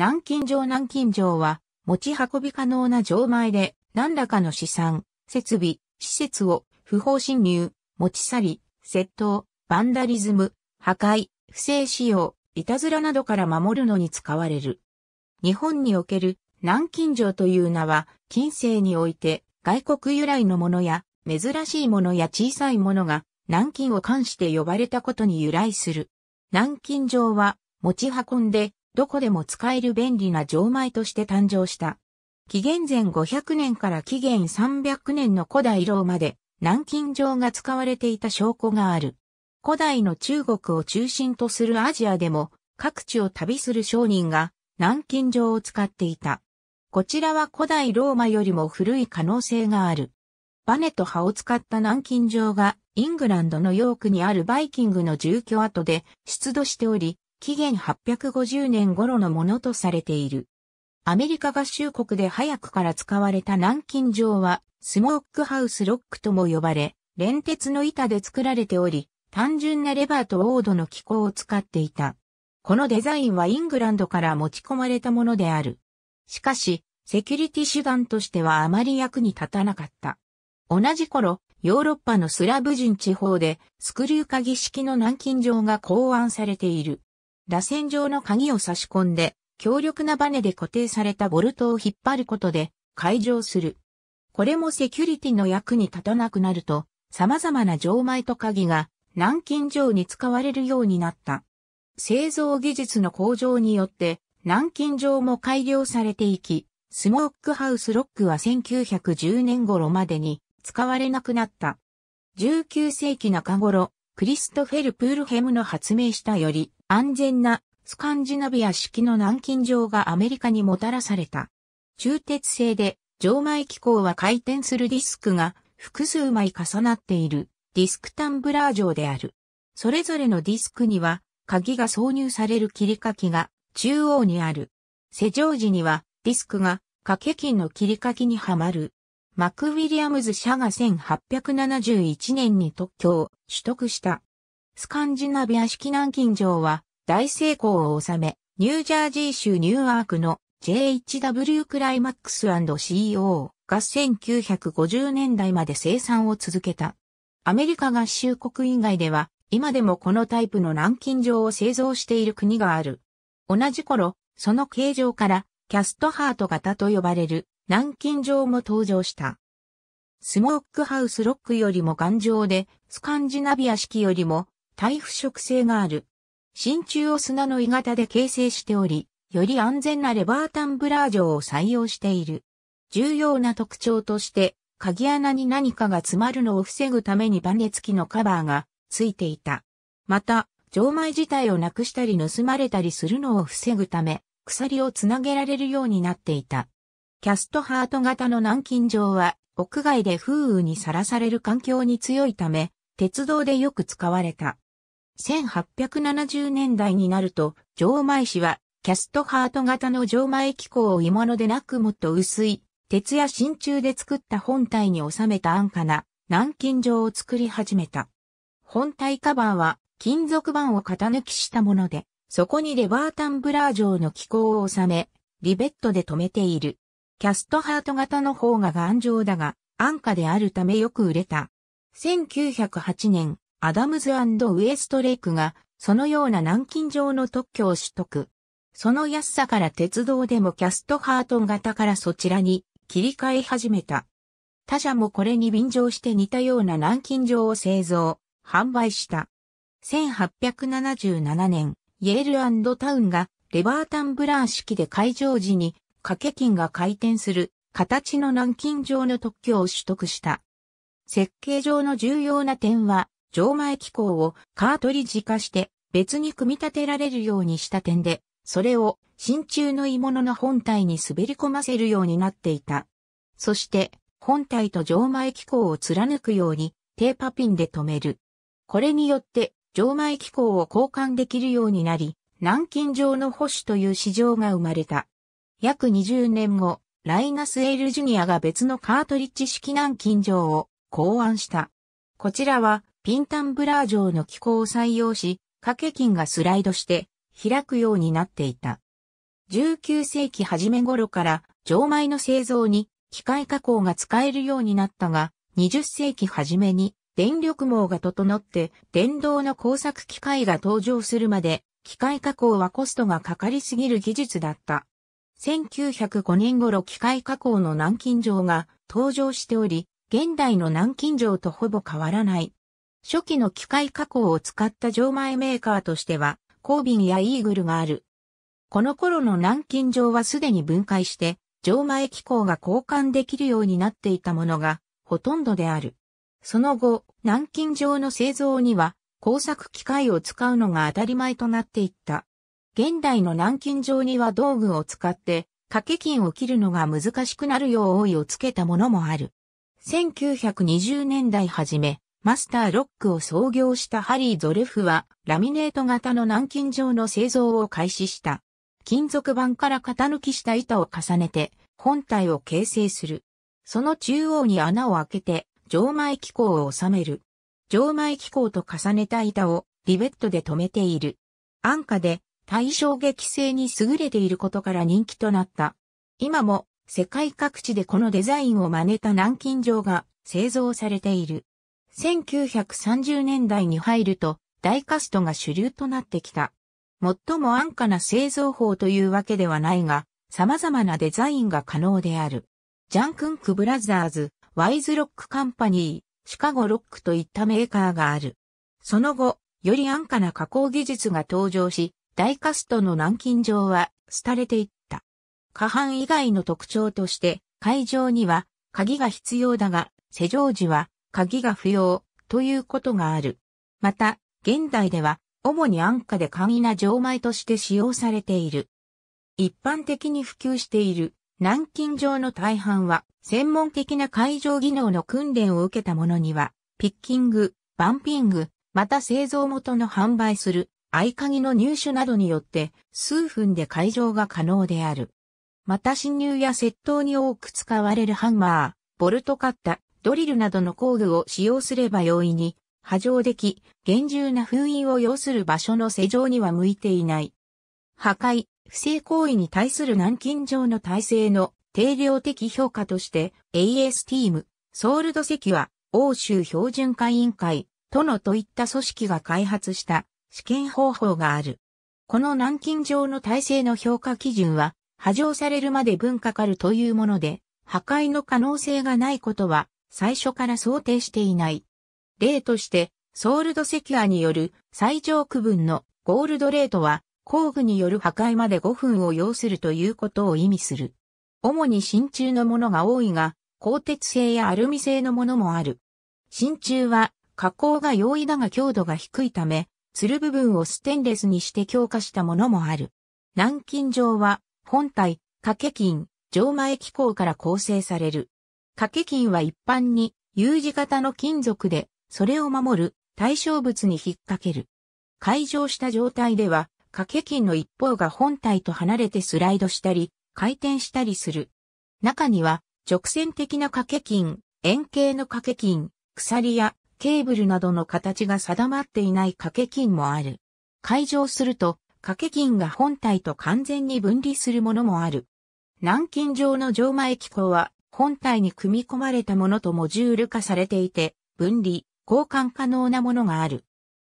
南京錠南京錠は、持ち運び可能な錠前で、何らかの資産、設備、施設を不法侵入、持ち去り、窃盗、バンダリズム、破壊、不正使用、いたずらなどから守るのに使われる。日本における南京錠という名は、近世において外国由来のものや、珍しいものや小さいものが南京を冠して呼ばれたことに由来する。南京錠は持ち運んでどこでも使える便利な錠前として誕生した。紀元前500年から紀元300年の古代ローマで南京錠が使われていた証拠がある。古代の中国を中心とするアジアでも各地を旅する商人が南京錠を使っていた。こちらは古代ローマよりも古い可能性がある。バネと葉を使った南京錠がイングランドのヨークにあるバイキングの住居跡で出土しており、紀元850年頃のものとされている。アメリカ合衆国で早くから使われた南京錠は、スモークハウスロックとも呼ばれ、連鉄の板で作られており、単純なレバーとオードの機構を使っていた。このデザインはイングランドから持ち込まれたものである。しかし、セキュリティ手段としてはあまり役に立たなかった。同じ頃、ヨーロッパのスラブ人地方でスクリュー鍵式の南京錠が考案されている。螺旋状の鍵を差し込んで、強力なバネで固定されたボルトを引っ張ることで解錠する。これもセキュリティの役に立たなくなると、様々な錠前と鍵が南京錠に使われるようになった。製造技術の向上によって、南京錠も改良されていき、スモークハウスロックは1910年頃までに使われなくなった。19世紀中頃、クリストフェル・プールヘムの発明したより、安全なスカンジナビア式の南京錠がアメリカにもたらされた。中鉄製で、錠前機構は回転するディスクが複数枚重なっているディスクタンブラー錠である。それぞれのディスクには鍵が挿入される切り欠きが中央にある。施錠時にはディスクが掛け金の切り欠きにはまる。マク・ウィリアムズ社が1871年に特許を取得した。スカンジナビア式南京錠は大成功を収め、ニュージャージー州ニューアークの JHW クライマックス &CO が1950年代まで生産を続けた。アメリカ合衆国以外では、今でもこのタイプの南京錠を製造している国がある。同じ頃、その形状からキャストハート型と呼ばれる南京錠も登場した。スモークハウスロックよりも頑丈で、スカンジナビア式よりも耐腐食性がある。真鍮を砂の鋳型で形成しており、より安全なレバータンブラー錠を採用している。重要な特徴として、鍵穴に何かが詰まるのを防ぐためにバネ付きのカバーが付いていた。また、錠前自体をなくしたり盗まれたりするのを防ぐため、鎖をつなげられるようになっていた。キャストハート型の南京錠は、屋外で風雨にさらされる環境に強いため、鉄道でよく使われた。1870年代になると、錠前紙は、キャストハート型の錠前機構を鋳物でなくもっと薄い、鉄や真鍮で作った本体に収めた安価な南京錠を作り始めた。本体カバーは金属板を型抜きしたもので、そこにレバータンブラー錠の機構を収め、リベットで留めている。キャストハート型の方が頑丈だが、安価であるためよく売れた。1908年、アダムズウエストレイクが、そのような南京城の特許を取得。その安さから鉄道でもキャストハートン型からそちらに切り替え始めた。他社もこれに便乗して似たような南京城を製造、販売した。1877年、イェールタウンがレバータンブラー式で開場時に掛け金が回転する形の南京城の特許を取得した。設計上の重要な点は錠前機構をカートリッジ化して別に組み立てられるようにした点で、それを真鍮の鋳物の本体に滑り込ませるようになっていた。そして、本体と錠前機構を貫くようにテーパピンで止める。これによって、錠前機構を交換できるようになり、南京錠の保守という市場が生まれた。約20年後、ライナス・エール・ジュニアが別のカートリッジ式南京錠を考案した。こちらはピンタンブラー状の機構を採用し、掛け金がスライドして開くようになっていた。19世紀初め頃から錠米の製造に機械加工が使えるようになったが、20世紀初めに電力網が整って電動の工作機械が登場するまで、機械加工はコストがかかりすぎる技術だった。1905年頃機械加工の南京錠が登場しており、現代の南京錠とほぼ変わらない初期の機械加工を使った錠前メーカーとしては、コービンやイーグルがある。この頃の南京錠はすでに分解して、錠前機構が交換できるようになっていたものが、ほとんどである。その後、南京錠の製造には、工作機械を使うのが当たり前となっていった。現代の南京錠には道具を使って、掛け金を切るのが難しくなるよう覆いをつけたものもある。1920年代初め、マスターロックを創業したハリー・ゾレフは、ラミネート型の軟禁状の製造を開始した。金属板から型抜きした板を重ねて、本体を形成する。その中央に穴を開けて、錠前機構を収める。錠前機構と重ねた板をリベットで留めている。安価で対衝撃性に優れていることから人気となった。今も世界各地でこのデザインを真似た軟禁錠が製造されている。1930年代に入ると、ダイカストが主流となってきた。最も安価な製造法というわけではないが、様々なデザインが可能である。ジャンクンクブラザーズ、ワイズロックカンパニー、シカゴロックといったメーカーがある。その後、より安価な加工技術が登場し、ダイカストの南京状は廃れていった。下半以外の特徴として、会場には鍵が必要だが、施錠時は鍵が不要ということがある。また、現代では主に安価で簡易な錠前として使用されている。一般的に普及している南京錠の大半は専門的な会場技能の訓練を受けた者には、ピッキング、バンピング、また製造元の販売する合鍵の入手などによって数分で会場が可能である。また侵入や窃盗に多く使われるハンマー、ボルトカッタ、ドリルなどの工具を使用すれば容易に波状でき、厳重な封印を要する場所の施錠には向いていない。破壊、不正行為に対する軟禁上の体制の定量的評価として AS t e a m ソールド席は欧州標準化委員会、とのといった組織が開発した試験方法がある。この軟禁上の体制の評価基準は、波状されるまで分かかるというもので、破壊の可能性がないことは最初から想定していない。例として、ソールドセキュアによる最上区分のゴールドレートは工具による破壊まで5分を要するということを意味する。主に真鍮のものが多いが、鋼鉄製やアルミ製のものもある。真鍮は加工が容易だが強度が低いため、つる部分をステンレスにして強化したものもある。軟禁状は本体、掛け金、錠前機構から構成される。掛け金は一般に U 字型の金属で、それを守る対象物に引っ掛ける。解錠した状態では、掛け金の一方が本体と離れてスライドしたり、回転したりする。中には、直線的な掛け金、円形の掛け金、鎖やケーブルなどの形が定まっていない掛け金もある。解錠すると、掛け金が本体と完全に分離するものもある。南京上の錠前機構は、本体に組み込まれたものとモジュール化されていて、分離、交換可能なものがある。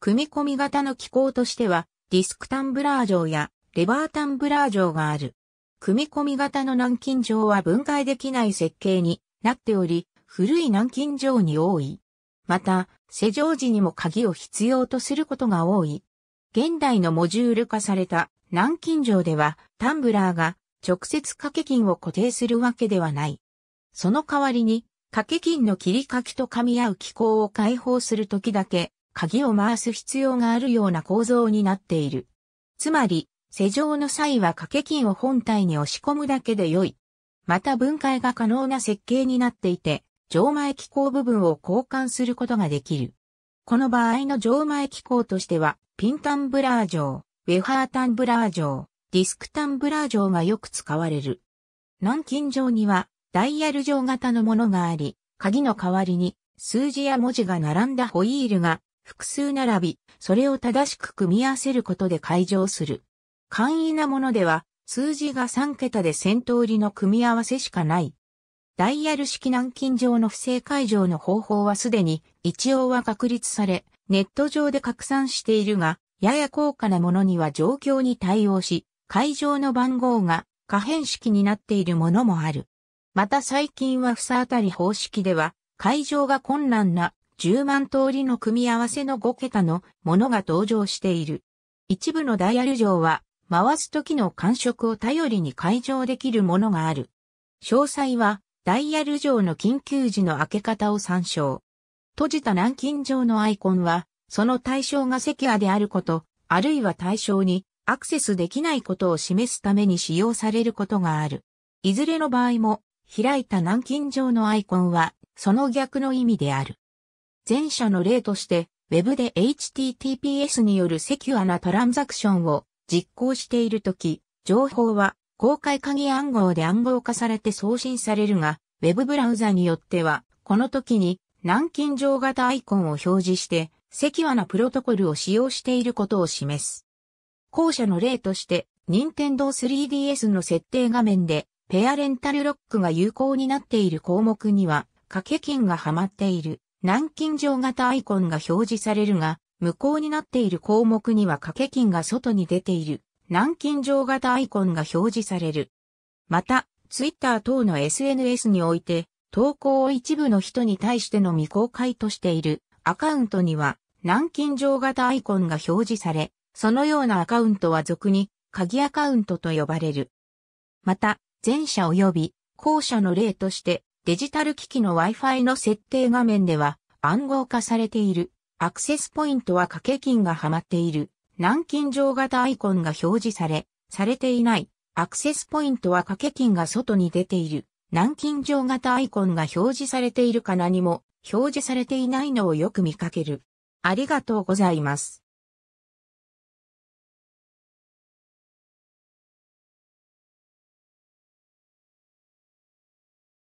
組み込み型の機構としては、ディスクタンブラー錠やレバータンブラー錠がある。組み込み型の軟禁錠は分解できない設計になっており、古い軟禁錠に多い。また、施錠時にも鍵を必要とすることが多い。現代のモジュール化された軟禁錠では、タンブラーが直接掛け金を固定するわけではない。その代わりに、掛け金の切り欠きと噛み合う機構を解放する時だけ、鍵を回す必要があるような構造になっている。つまり、施錠の際は掛け金を本体に押し込むだけで良い。また分解が可能な設計になっていて、錠前機構部分を交換することができる。この場合の錠前機構としては、ピンタンブラー錠、ウェハータンブラー錠、ディスクタンブラー錠がよく使われる。南京錠には、ダイヤル状型のものがあり、鍵の代わりに数字や文字が並んだホイールが複数並び、それを正しく組み合わせることで解錠する。簡易なものでは、数字が3桁で1000通りの組み合わせしかない。ダイヤル式軟禁状の不正解錠の方法はすでに一応は確立され、ネット上で拡散しているが、やや高価なものには状況に対応し、会場の番号が可変式になっているものもある。また最近はさ当たり方式では、会場が困難な10万通りの組み合わせの5桁のものが登場している。一部のダイヤル上は、回す時の感触を頼りに会場できるものがある。詳細は、ダイヤル上の緊急時の開け方を参照。閉じた軟禁錠のアイコンは、その対象がセキュアであること、あるいは対象にアクセスできないことを示すために使用されることがある。いずれの場合も開いた南京上のアイコンは、その逆の意味である。前者の例として、Web で HTTPS によるセキュアなトランザクションを実行しているとき、情報は公開鍵暗号で暗号化されて送信されるが、Web ブラウザによっては、この時に南京錠型アイコンを表示して、セキュアなプロトコルを使用していることを示す。後者の例として、任天堂 3DS の設定画面でペアレンタルロックが有効になっている項目には、掛け金がはまっている、南京錠型アイコンが表示されるが、無効になっている項目には掛け金が外に出ている、南京錠型アイコンが表示される。また、ツイッター等の SNS において、投稿を一部の人に対しての未公開としているアカウントには、南京錠型アイコンが表示され、そのようなアカウントは俗に、鍵アカウントと呼ばれる。また、前者及び後者の例として、デジタル機器の Wi-Fi の設定画面では暗号化されている。アクセスポイントは掛け金がはまっている。南京錠型アイコンが表示され、されていない。アクセスポイントは掛け金が外に出ている。南京錠型アイコンが表示されているか何も表示されていないのをよく見かける。ありがとうございます。